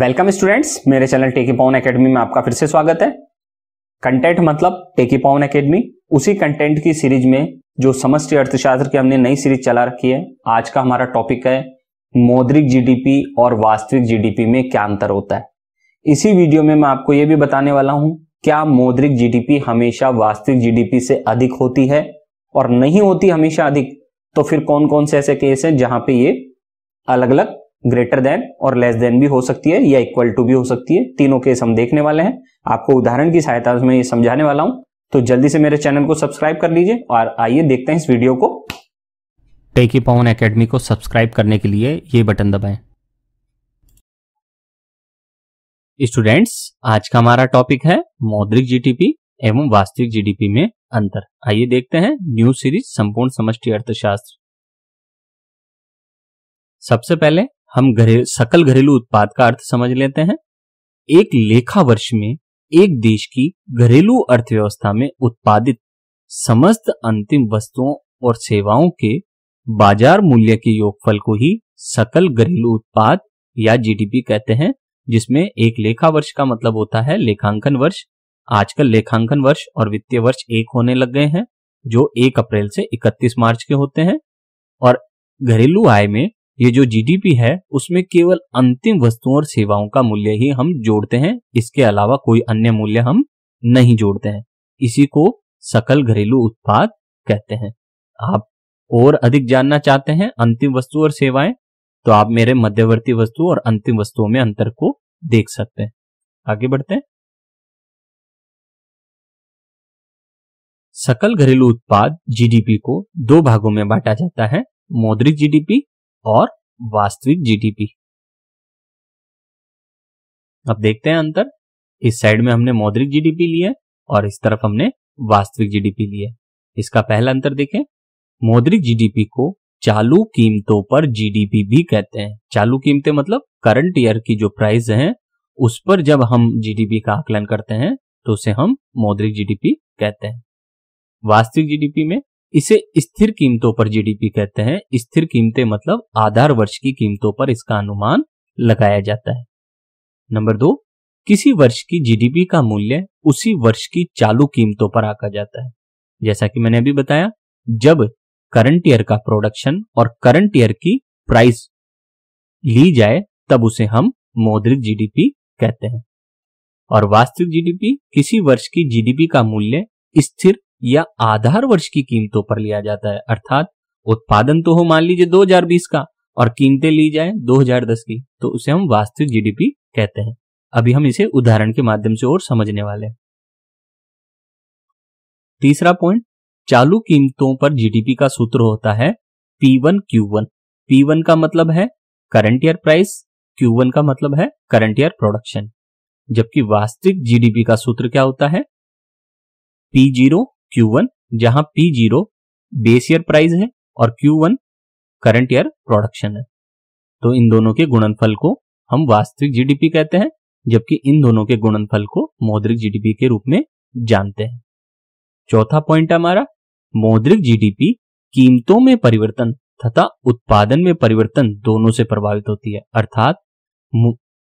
welcome students मेरे channel techie पाउन academy में आपका फिर से स्वागत है कंटेंट मतलब टेकी पाउन एकेडमी उसी कंटेंट की सीरीज में जो समष्टि अर्थशास्त्र की हमने नई सीरीज चला रखी है आज का हमारा टॉपिक है मौद्रिक जीडीपी और वास्तविक जीडीपी में क्या अंतर होता है इसी वीडियो में मैं आपको यह भी बताने वाला हूं क्या मौद्रिक जीडीपी हमेशा वास्तविक जीडीपी से अधिक होती है और नहीं होती हमेशा अधिक तो फिर कौन कौन से ऐसे केस हैं जहां पे ये अलग अलग ग्रेटर देन और लेस देन भी हो सकती है या इक्वल टू भी हो सकती है तीनों केस हम देखने वाले हैं आपको उदाहरण की सहायता से मैं ये समझाने वाला हूं तो जल्दी से मेरे चैनल को सब्सक्राइब कर लीजिए और आइए देखते हैं इस वीडियो को टेकी पवन एकेडमी को सब्सक्राइब करने के लिए ये बटन दबाएं स्टूडेंट्स आज का हमारा टॉपिक है मौद्रिक जीडीपी एवं वास्तविक जीडीपी में अंतर आइए देखते हैं न्यू सीरीज संपूर्ण समष्टि अर्थशास्त्र सबसे पहले हम घरे, सकल घरेलू उत्पाद का अर्थ समझ लेते हैं एक लेखा वर्ष में एक देश की घरेलू अर्थव्यवस्था में उत्पादित समस्त अंतिम वस्तुओं और सेवाओं के बाजार मूल्य के योगफल को ही सकल घरेलू उत्पाद या जीडीपी कहते हैं जिसमें एक लेखा वर्ष का मतलब होता है लेखांकन वर्ष आजकल लेखांकन वर्ष और वित्तीय वर्ष एक होने लग गए हैं जो 1 अप्रैल से 31 मार्च के होते हैं और घरेलू आय में ये जो जीडीपी है उसमें केवल अंतिम वस्तुओं और सेवाओं का मूल्य ही हम जोड़ते हैं इसके अलावा कोई अन्य मूल्य हम नहीं जोड़ते हैं इसी को सकल घरेलू उत्पाद कहते हैं आप और अधिक जानना चाहते हैं अंतिम वस्तु और सेवाएं तो आप मेरे मध्यवर्ती वस्तु और अंतिम वस्तुओं में अंतर को देख सकते हैं आगे बढ़ते हैं सकल घरेलू उत्पाद जीडीपी को दो भागों में बांटा जाता है मौद्रिक जीडीपी और वास्तविक जीडीपी अब देखते हैं अंतर इस साइड में हमने मौद्रिक जीडीपी लिया और इस तरफ हमने वास्तविक जीडीपी लिया इसका पहला अंतर देखें मौद्रिक जीडीपी को चालू कीमतों पर जीडीपी भी कहते हैं चालू कीमतें मतलब करंट ईयर की जो प्राइस है उस पर जब हम जीडीपी का आकलन करते हैं तो उसे हम मौद्रिक जीडीपी कहते हैं वास्तविक जीडीपी में इसे स्थिर कीमतों पर जीडीपी कहते हैं स्थिर कीमतें मतलब आधार वर्ष की कीमतों पर इसका अनुमान लगाया जाता है नंबर दो किसी वर्ष की जीडीपी का मूल्य उसी वर्ष की चालू कीमतों पर आका जाता है जैसा कि मैंने अभी बताया जब करंट ईयर का प्रोडक्शन और करंट ईयर की प्राइस ली जाए तब उसे हम मौद्रिक जीडीपी कहते हैं और वास्तविक जीडीपी किसी वर्ष की जीडीपी का मूल्य स्थिर या आधार वर्ष की कीमतों पर लिया जाता है अर्थात उत्पादन तो हो मान लीजिए 2020 का और कीमतें ली जाए 2010 की तो उसे हम वास्तविक जीडीपी कहते हैं अभी हम इसे उदाहरण के माध्यम से और समझने वाले हैं तीसरा पॉइंट चालू कीमतों पर जीडीपी का सूत्र होता है P one Q one P one का मतलब है current year price Q one का मतलब है करंट ईयर प्रोडक्शन जबकि वास्तविक जीडीपी का सूत्र क्या होता है पी जीरो क्यू वन जहां P zero base year price है और Q one current year production है तो इन दोनों के गुणनफल को हम वास्तविक जीडीपी कहते हैं जबकि इन दोनों के गुणनफल को मौद्रिक जीडीपी के रूप में जानते हैं चौथा पॉइंट हमारा मौद्रिक जीडीपी कीमतों में परिवर्तन तथा उत्पादन में परिवर्तन दोनों से प्रभावित होती है अर्थात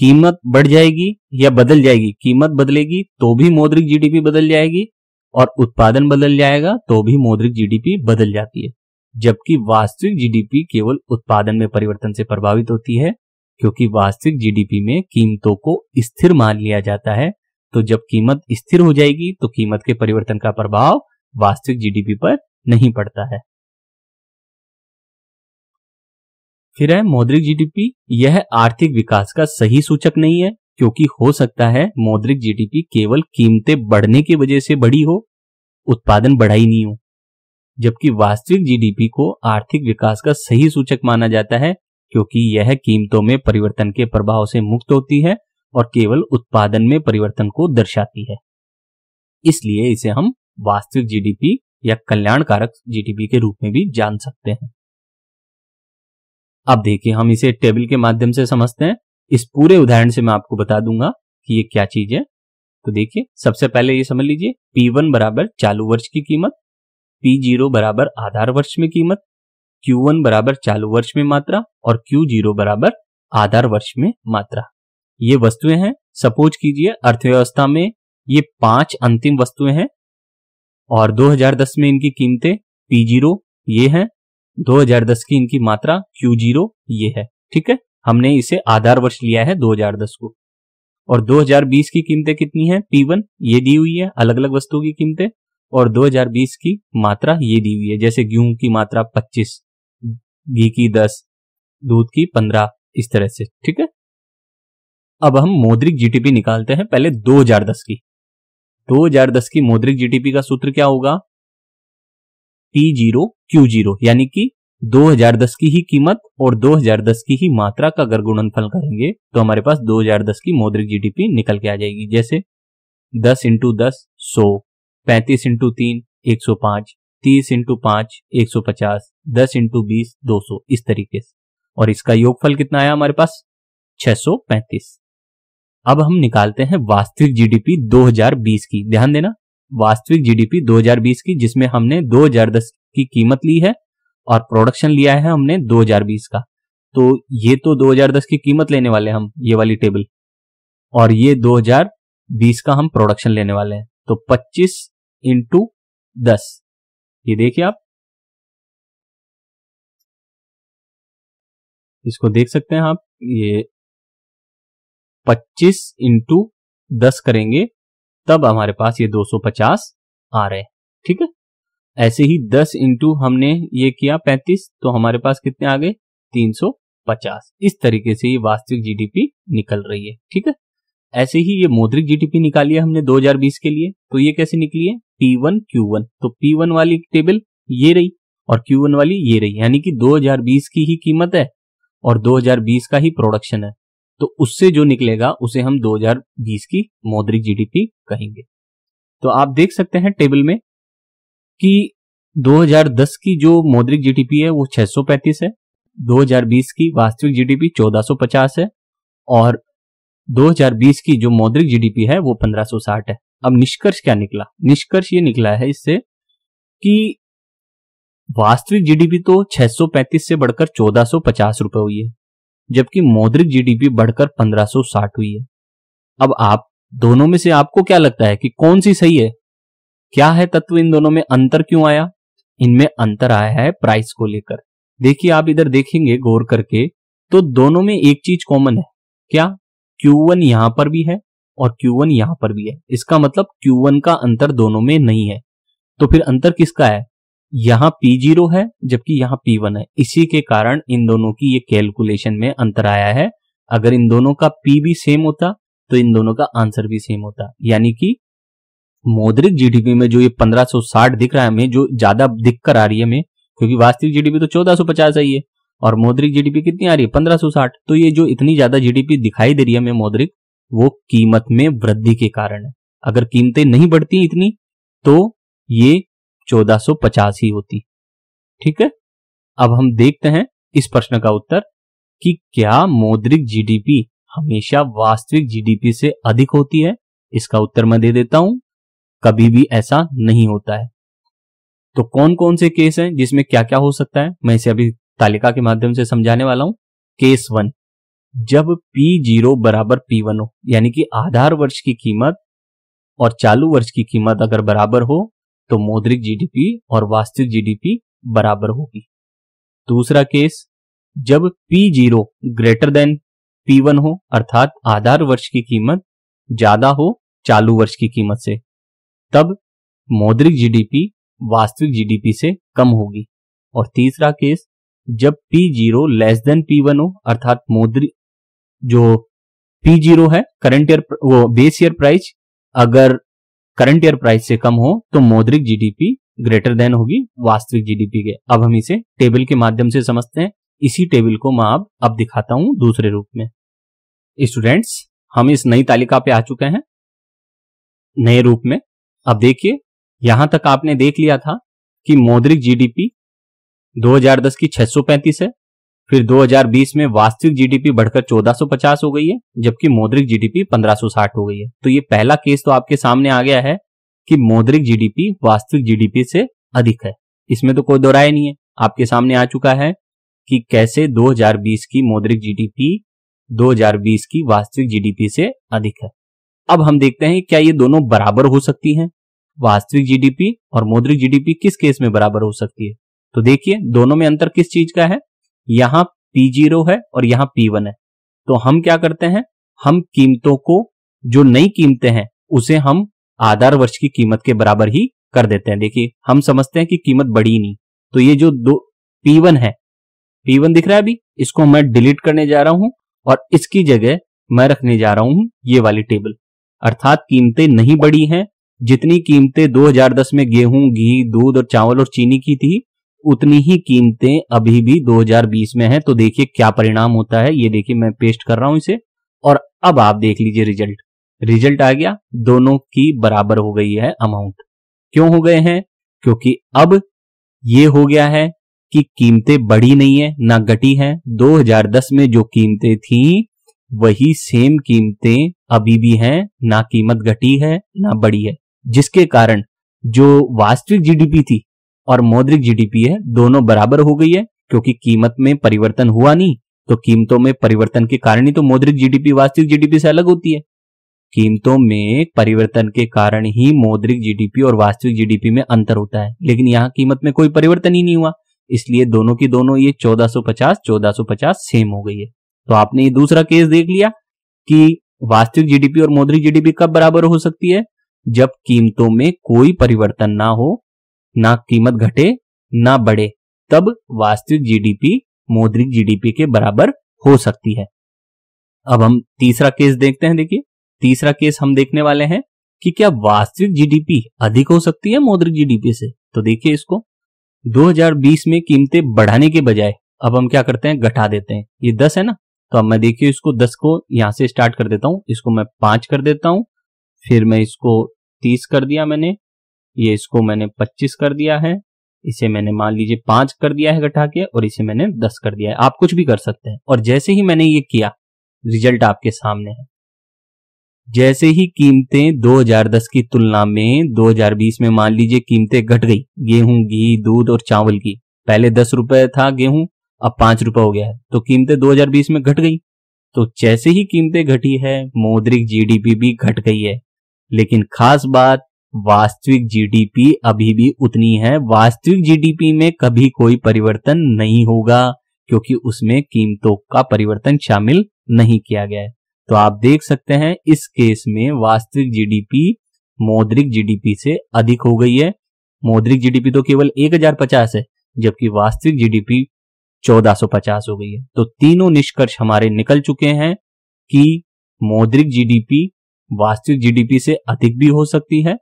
कीमत बढ़ जाएगी या बदल जाएगी कीमत बदलेगी तो भी मौद्रिक जीडीपी बदल जाएगी और उत्पादन बदल जाएगा तो भी मौद्रिक जीडीपी बदल जाती है जबकि वास्तविक जीडीपी केवल उत्पादन में परिवर्तन से प्रभावित होती है क्योंकि वास्तविक जीडीपी में कीमतों को स्थिर मान लिया जाता है तो जब कीमत स्थिर हो जाएगी तो कीमत के परिवर्तन का प्रभाव वास्तविक जीडीपी पर नहीं पड़ता है फिर है मौद्रिक जीडीपी यह आर्थिक विकास का सही सूचक नहीं है क्योंकि हो सकता है मौद्रिक जीडीपी केवल कीमतें बढ़ने की वजह से बढ़ी हो उत्पादन बढ़ाई नहीं हो जबकि वास्तविक जीडीपी को आर्थिक विकास का सही सूचक माना जाता है क्योंकि यह कीमतों में परिवर्तन के प्रभाव से मुक्त होती है और केवल उत्पादन में परिवर्तन को दर्शाती है इसलिए इसे हम वास्तविक जीडीपी या कल्याणकारक जीडीपी के रूप में भी जान सकते हैं अब देखिए हम इसे टेबल के माध्यम से समझते हैं इस पूरे उदाहरण से मैं आपको बता दूंगा कि ये क्या चीज है तो देखिए सबसे पहले ये समझ लीजिए पी वन बराबर चालू वर्ष की कीमत पी जीरो बराबर आधार वर्ष में कीमत क्यू वन बराबर चालू वर्ष में मात्रा और क्यू जीरो बराबर आधार वर्ष में मात्रा ये वस्तुएं हैं सपोज कीजिए अर्थव्यवस्था में ये पांच अंतिम वस्तुएं हैं और 2010 में इनकी कीमतें पी जीरो ये हैं 2010 की इनकी मात्रा क्यू जीरो ये है ठीक है हमने इसे आधार वर्ष लिया है 2010 को और 2020 की कीमतें कितनी है P1 ये दी हुई है अलग अलग वस्तु की कीमतें और 2020 की मात्रा ये दी हुई है जैसे गेहूं की मात्रा 25 घी की 10 दूध की 15 इस तरह से ठीक है अब हम मौद्रिक जीटीपी निकालते हैं पहले 2010 की 2010 की मौद्रिक जीटीपी का सूत्र क्या होगा पी जीरो क्यू जीरो यानी कि 2010 की ही कीमत और 2010 की ही मात्रा का अगर गुणनफल करेंगे तो हमारे पास 2010 की मौद्रिक जीडीपी निकल के आ जाएगी जैसे 10 इंटू दस सौ पैंतीस इंटू तीन एक सौ पांच तीस इंटू पांच एक सौ पचास दस इंटू बीस दो सौ इस तरीके से और इसका योगफल कितना आया हमारे पास छह सौ पैंतीस अब हम निकालते हैं वास्तविक जीडीपी 2020 की ध्यान देना वास्तविक जीडीपी 2020 की जिसमें हमने 2010 की कीमत ली है और प्रोडक्शन लिया है हमने 2020 का तो ये तो 2010 की कीमत लेने वाले हम ये वाली टेबल और ये 2020 का हम प्रोडक्शन लेने वाले हैं तो 25 इंटू दस ये देखिए आप इसको देख सकते हैं आप ये 25 इंटू दस करेंगे तब हमारे पास ये 250 आ रहे हैं ठीक है ऐसे ही 10 इंटू हमने ये किया 35 तो हमारे पास कितने आ गए 350 इस तरीके से ये वास्तविक जीडीपी निकल रही है ठीक है ऐसे ही ये मौद्रिक जीडीपी निकाली है हमने 2020 के लिए तो ये कैसे निकली है क्यू वन तो वन वाली टेबल ये रही और वन वाली ये रही यानी कि 2020 की ही कीमत है और 2020 का ही प्रोडक्शन है तो उससे जो निकलेगा उसे हम 2020 की मौद्रिक जीडीपी कहेंगे तो आप देख सकते हैं टेबल में कि 2010 की जो मौद्रिक जीडीपी है वो 635 है 2020 की वास्तविक जीडीपी 1450 है और 2020 की जो मौद्रिक जीडीपी है वो 1560 है अब निष्कर्ष क्या निकला निष्कर्ष ये निकला है इससे कि वास्तविक जीडीपी तो 635 से बढ़कर 1450 रुपए हुई है जबकि मौद्रिक जीडीपी बढ़कर 1560 हुई है अब आप दोनों में से आपको क्या लगता है कि कौन सी सही है क्या है तत्व इन दोनों में अंतर क्यों आया इनमें अंतर आया है प्राइस को लेकर देखिए आप इधर देखेंगे गौर करके तो दोनों में एक चीज कॉमन है क्या Q1 यहां पर भी है और Q1 यहां पर भी है इसका मतलब Q1 का अंतर दोनों में नहीं है तो फिर अंतर किसका है यहां P0 है जबकि यहां P1 है इसी के कारण इन दोनों की ये कैलकुलेशन में अंतर आया है अगर इन दोनों का P भी सेम होता तो इन दोनों का आंसर भी सेम होता यानी कि मौद्रिक जीडीपी में जो ये 1560 दिख रहा है हमें जो ज्यादा दिक्कत आ रही है हमें क्योंकि वास्तविक जीडीपी तो 1450 आई है और मौद्रिक जीडीपी कितनी आ रही है 1560 तो ये जो इतनी ज्यादा जीडीपी दिखाई दे रही है हमें मौद्रिक वो कीमत में वृद्धि के कारण है अगर कीमतें नहीं बढ़ती इतनी तो ये चौदह ही होती ठीक है अब हम देखते हैं इस प्रश्न का उत्तर कि क्या मौद्रिक जीडीपी हमेशा वास्तविक जीडीपी से अधिक होती है इसका उत्तर मैं दे देता हूं कभी भी ऐसा नहीं होता है तो कौन कौन से केस हैं जिसमें क्या क्या हो सकता है मैं इसे अभी तालिका के माध्यम से समझाने वाला हूं केस वन जब पी जीरो बराबर पी वन हो यानी कि आधार वर्ष की कीमत और चालू वर्ष की कीमत अगर बराबर हो तो मौद्रिक जीडीपी और वास्तविक जीडीपी बराबर होगी दूसरा केस जब P zero greater than P one हो अर्थात आधार वर्ष की कीमत ज्यादा हो चालू वर्ष की कीमत से तब मौद्रिक जीडीपी वास्तविक जीडीपी से कम होगी और तीसरा केस जब P zero less than P one हो अर्थात मौद्रिक जो पी जीरो है करंट ईयर वो बेस ईयर प्राइस अगर करंट ईयर प्राइस से कम हो तो मौद्रिक जीडीपी ग्रेटर देन होगी वास्तविक जीडीपी के अब हम इसे टेबल के माध्यम से समझते हैं इसी टेबल को मैं अब अब दिखाता हूं दूसरे रूप में स्टूडेंट्स हम इस नई तालिका पे आ चुके हैं नए रूप में अब देखिए यहां तक आपने देख लिया था कि मौद्रिक जीडीपी 2010 की 635 है फिर 2020 में वास्तविक जीडीपी बढ़कर 1450 हो गई है जबकि मौद्रिक जीडीपी 1560 हो गई है तो ये पहला केस तो आपके सामने आ गया है कि मौद्रिक जीडीपी वास्तविक जीडीपी से अधिक है इसमें तो कोई दो नहीं है आपके सामने आ चुका है कि कैसे 2020 की मौद्रिक जीडीपी 2020 की वास्तविक जीडीपी से अधिक है अब हम देखते हैं क्या ये दोनों बराबर हो सकती हैं वास्तविक जीडीपी और मौद्रिक जीडीपी किस केस में बराबर हो सकती है तो देखिए दोनों में अंतर किस चीज का है यहां पी जीरो है और यहां पी वन है तो हम क्या करते हैं हम कीमतों को जो नई कीमतें हैं उसे हम आधार वर्ष की कीमत के बराबर ही कर देते हैं देखिए हम समझते हैं कि कीमत बढ़ी नहीं तो ये जो दो पी वन है पी वन दिख रहा है अभी इसको मैं डिलीट करने जा रहा हूं और इसकी जगह मैं रखने जा रहा हूं ये वाली टेबल अर्थात कीमतें नहीं बढ़ी हैं जितनी कीमतें 2010 में गेहूं घी दूध और चावल और चीनी की थी उतनी ही कीमतें अभी भी 2020 में हैं तो देखिए क्या परिणाम होता है ये देखिए मैं पेस्ट कर रहा हूं इसे और अब आप देख लीजिए रिजल्ट रिजल्ट आ गया दोनों की बराबर हो गई है अमाउंट क्यों हो गए हैं क्योंकि अब ये हो गया है कि कीमतें बढ़ी नहीं है ना घटी है 2010 में जो कीमतें थी वही सेम कीमतें अभी भी हैं ना कीमत घटी है ना बढ़ी है जिसके कारण जो वास्तविक जीडीपी थी और मौद्रिक जीडीपी है दोनों बराबर हो गई है क्योंकि कीमत में परिवर्तन हुआ नहीं तो कीमतों में परिवर्तन के कारण ही तो मौद्रिक जीडीपी वास्तविक जीडीपी से अलग होती है कीमतों में परिवर्तन के कारण ही मौद्रिक जीडीपी और वास्तविक जीडीपी में अंतर होता है लेकिन यहाँ कीमत में कोई परिवर्तन ही नहीं हुआ इसलिए दोनों की दोनों ये 1450 1450 सेम हो गई है तो आपने ये दूसरा केस देख लिया कि वास्तविक जीडीपी और मौद्रिक जीडीपी कब बराबर हो सकती है जब कीमतों में कोई परिवर्तन ना हो ना कीमत घटे ना बढ़े तब वास्तविक जीडीपी मौद्रिक जीडीपी के बराबर हो सकती है अब हम तीसरा केस देखते हैं देखिए तीसरा केस हम देखने वाले हैं कि क्या वास्तविक जीडीपी अधिक हो सकती है मौद्रिक जीडीपी से तो देखिए इसको 2020 में कीमतें बढ़ाने के बजाय अब हम क्या करते हैं घटा देते हैं ये 10 है ना तो अब मैं देखिए इसको दस को यहां से स्टार्ट कर देता हूं इसको मैं पांच कर देता हूं फिर मैं इसको तीस कर दिया मैंने ये इसको मैंने पच्चीस कर दिया है इसे मैंने मान लीजिए पांच कर दिया है घटा के और इसे मैंने दस कर दिया है आप कुछ भी कर सकते हैं और जैसे ही मैंने ये किया रिजल्ट आपके सामने है जैसे ही कीमतें 2010 की तुलना में 2020 में मान लीजिए कीमतें घट गई गेहूं घी दूध और चावल की पहले दस रुपए था गेहूं अब पांच रुपए हो गया है तो कीमतें 2020 में घट गई तो जैसे ही कीमतें घटी है मौद्रिक जीडीपी भी घट गई है लेकिन खास बात वास्तविक जीडीपी अभी भी उतनी है वास्तविक जीडीपी में कभी कोई परिवर्तन नहीं होगा क्योंकि उसमें कीमतों का परिवर्तन शामिल नहीं किया गया है तो आप देख सकते हैं इस केस में वास्तविक जीडीपी मौद्रिक जीडीपी से अधिक हो गई है मौद्रिक जीडीपी तो केवल एक हजार पचास है जबकि वास्तविक जीडीपी 1450 हो गई है तो तीनों निष्कर्ष हमारे निकल चुके हैं कि मौद्रिक जीडीपी वास्तविक जीडीपी से अधिक भी हो सकती है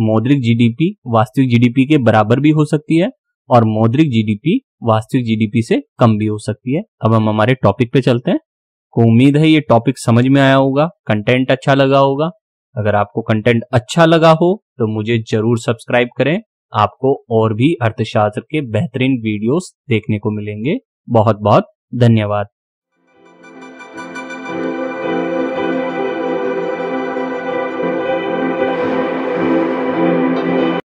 मौद्रिक जीडीपी वास्तविक जीडीपी के बराबर भी हो सकती है और मौद्रिक जीडीपी वास्तविक जीडीपी से कम भी हो सकती है अब हम हमारे टॉपिक पे चलते हैं को उम्मीद है ये टॉपिक समझ में आया होगा कंटेंट अच्छा लगा होगा अगर आपको कंटेंट अच्छा लगा हो तो मुझे जरूर सब्सक्राइब करें आपको और भी अर्थशास्त्र के बेहतरीन वीडियोस देखने को मिलेंगे बहुत बहुत धन्यवाद